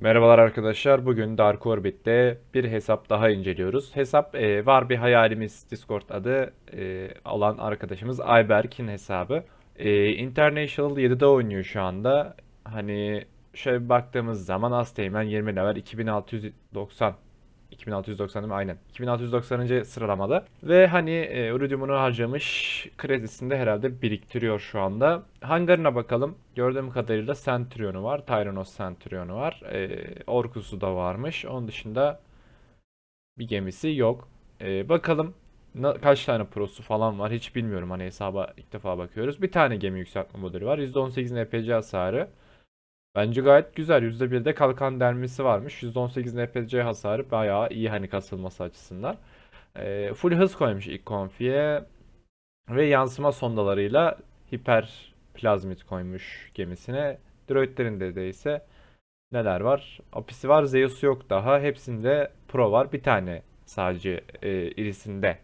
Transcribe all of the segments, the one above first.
Merhabalar arkadaşlar. Bugün Dark Orbit'te bir hesap daha inceliyoruz. Hesap e, var bir hayalimiz Discord adı e, alan arkadaşımız Ayberk'in hesabı. E, International 7'de oynuyor şu anda. Hani şöyle baktığımız zaman Asteğmen 20 level 2690 2690 mi? Aynen. 2690. sıralamada. Ve hani e, Uridium'unu harcamış kredisinde herhalde biriktiriyor şu anda. Hangarına bakalım. Gördüğüm kadarıyla Centurion'u var. Tyrannos Centurion'u var. E, Orkus'u da varmış. Onun dışında bir gemisi yok. E, bakalım kaç tane prosu falan var hiç bilmiyorum. Hani hesaba ilk defa bakıyoruz. Bir tane gemi yükseltme modülü var. %18 NPC hasarı. Bence gayet güzel. %1'de kalkan dermesi varmış. 118 NPC hasarı bayağı iyi hani kasılması açısından. E, full hız koymuş ilk konfiye. Ve yansıma sondalarıyla hiper plazmit koymuş gemisine. Droidlerin de ise neler var? Apisi var, Zeus yok daha. Hepsinde Pro var. Bir tane sadece e, irisinde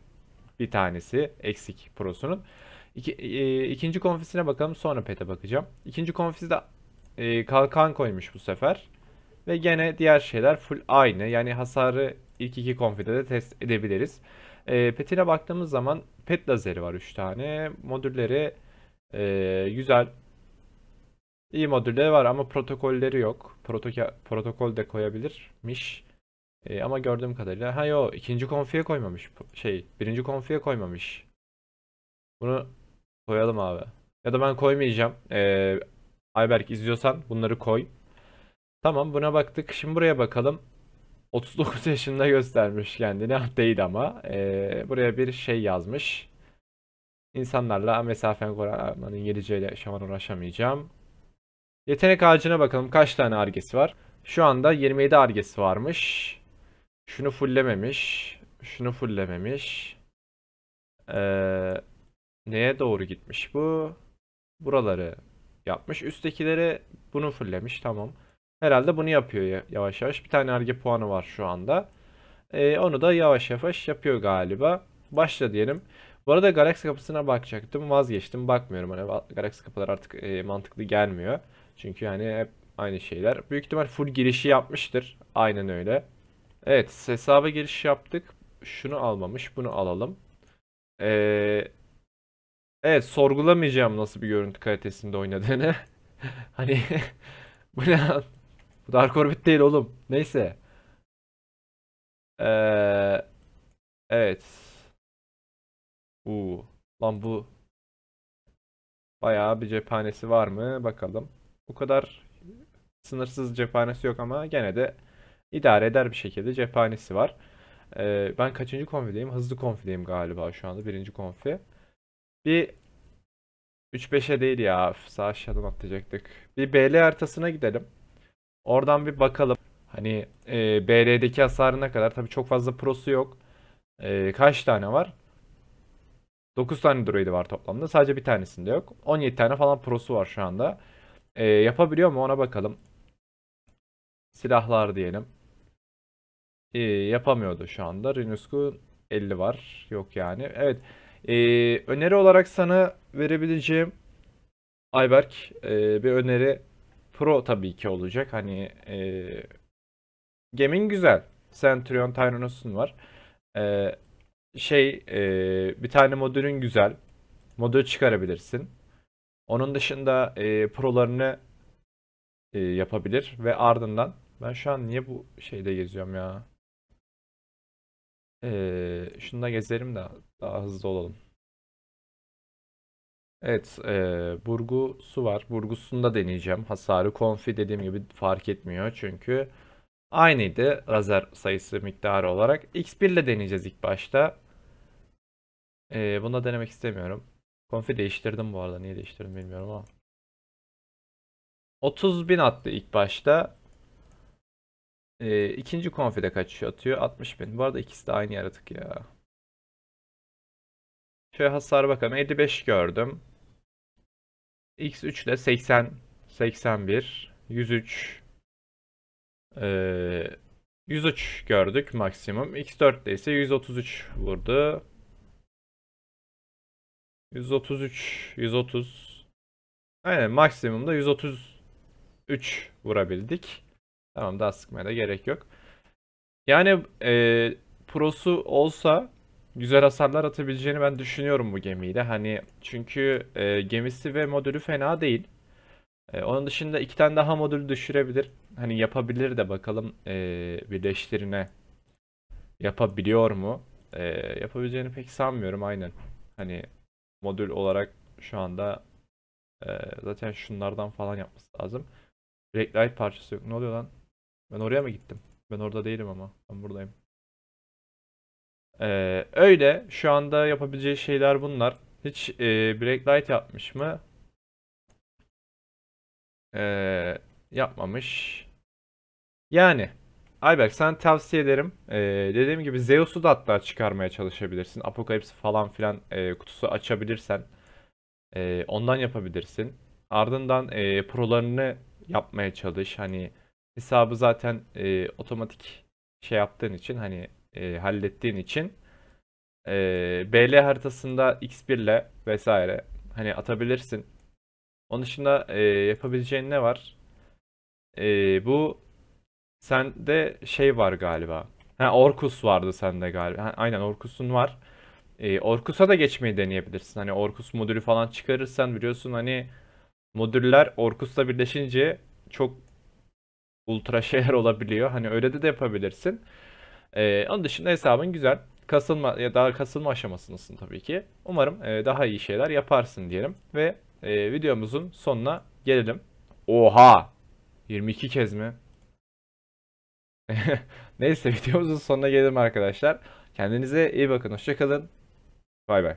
bir tanesi eksik Pro'sunun. İki, e, ikinci konfisine bakalım sonra PET'e bakacağım. İkinci konfisde e, kalkan koymuş bu sefer. Ve gene diğer şeyler full aynı. Yani hasarı ilk iki konfide de test edebiliriz. E, petine baktığımız zaman pet lazeri var 3 tane. Modülleri e, güzel. İyi modülleri var ama protokolleri yok. Protoka, protokol de koyabilirmiş. E, ama gördüğüm kadarıyla ha yo ikinci konfiye koymamış şey birinci konfiye koymamış. Bunu koyalım abi. Ya da ben koymayacağım. Ee, Ayberk izliyorsan bunları koy. Tamam buna baktık. Şimdi buraya bakalım. 39 yaşında göstermiş kendini. Ah, değil ama. Ee, buraya bir şey yazmış. İnsanlarla mesafen korumanın İngilizceyle yaşaman uğraşamayacağım. Yetenek ağacına bakalım kaç tane argesi var. Şu anda 27 argesi varmış. Şunu fullememiş. Şunu fullememiş. Ee, neye doğru gitmiş bu? Buraları yapmış. Üsttekilere bunu fullemiş tamam. Herhalde bunu yapıyor yavaş yavaş. Bir tane arge puanı var şu anda. Ee, onu da yavaş yavaş yapıyor galiba. Başla diyelim. Bu arada Galaxy kapısına bakacaktım. Vazgeçtim. Bakmıyorum. Hani Galaxy kapılar artık e, mantıklı gelmiyor. Çünkü hani hep aynı şeyler. Büyük ihtimal full girişi yapmıştır. Aynen öyle. Evet hesaba giriş yaptık. Şunu almamış. Bunu alalım. Ee, Evet sorgulamayacağım nasıl bir görüntü kalitesinde oynadığını. hani bu ne lan? Bu Dark Orbit değil oğlum. Neyse. Ee, evet. Uuu. Lan bu bayağı bir cephanesi var mı? Bakalım. Bu kadar sınırsız cephanesi yok ama gene de idare eder bir şekilde cephanesi var. Ee, ben kaçıncı konfideyim? Hızlı konfideyim galiba şu anda. Birinci konfi. Bir 3-5'e değil ya. sağ aşağıdan atlayacaktık. Bir BL haritasına gidelim. Oradan bir bakalım. Hani e, BL'deki hasarına kadar. Tabii çok fazla prosu yok. E, kaç tane var? 9 tane droidi var toplamda. Sadece bir tanesinde yok. 17 tane falan prosu var şu anda. E, yapabiliyor mu ona bakalım. Silahlar diyelim. E, yapamıyordu şu anda. Rinusku 50 var. Yok yani. Evet. Ee, öneri olarak sana verebileceğim Ayberk e, bir öneri Pro tabii ki olacak. Hani e, gemin güzel. Centurion Tyrannos'un var. E, şey e, bir tane modülün güzel. Modül çıkarabilirsin. Onun dışında e, prolarını e, yapabilir ve ardından ben şu an niye bu şeyde geziyorum ya? Ee, şunu da gezelim de daha hızlı olalım. Evet, e, burgusu var. Burgusunu da deneyeceğim. Hasarı konfi dediğim gibi fark etmiyor çünkü aynıydı lazer sayısı miktarı olarak. X1 ile deneyeceğiz ilk başta. E, bunu da denemek istemiyorum. Konfi değiştirdim bu arada. Niye değiştirdim bilmiyorum ama. 30.000 attı ilk başta. E, ikinci konfide kaç atıyor? 60 bin. Bu arada ikisi de aynı yaratık ya. Şöyle hasar bakalım. 55 gördüm. X3 ile 80, 81, 103, e, 103 gördük maksimum. X4 ile ise 133 vurdu. 133, 130. Aynen maksimumda 133 vurabildik. Tamam daha sıkmaya da gerek yok. Yani e, prosu olsa güzel hasarlar atabileceğini ben düşünüyorum bu gemiyle. Hani çünkü e, gemisi ve modülü fena değil. E, onun dışında iki tane daha modülü düşürebilir. Hani yapabilir de bakalım e, birleştirine yapabiliyor mu? E, yapabileceğini pek sanmıyorum aynen. Hani modül olarak şu anda e, zaten şunlardan falan yapması lazım. Blacklight parçası yok. Ne oluyor lan? Ben oraya mı gittim? Ben orada değilim ama. Ben buradayım. Ee, öyle. Şu anda yapabileceği şeyler bunlar. Hiç e, Blacklight yapmış mı? Ee, yapmamış. Yani. Ayberk sen tavsiye ederim. Ee, dediğim gibi Zeus'u da hatta çıkarmaya çalışabilirsin. Apocalypse falan filan e, kutusu açabilirsen. E, ondan yapabilirsin. Ardından e, prolarını yapmaya çalış. Hani hesabı zaten e, otomatik şey yaptığın için hani e, hallettiğin için e, BL haritasında X1 ile vesaire hani atabilirsin. Onun dışında e, yapabileceğin ne var? E, bu sende şey var galiba. Ha, Orkus vardı sende galiba. Ha, aynen Orkus'un var. E, Orkus'a da geçmeyi deneyebilirsin. Hani Orkus modülü falan çıkarırsan biliyorsun hani modüller Orkus'la birleşince çok ultra şeyler olabiliyor. Hani öyle de, de yapabilirsin. Ee, onun dışında hesabın güzel. Kasılma ya daha kasılma aşamasındasın tabii ki. Umarım e, daha iyi şeyler yaparsın diyelim ve e, videomuzun sonuna gelelim. Oha! 22 kez mi? Neyse videomuzun sonuna gelelim arkadaşlar. Kendinize iyi bakın. Hoşçakalın. Bay bay.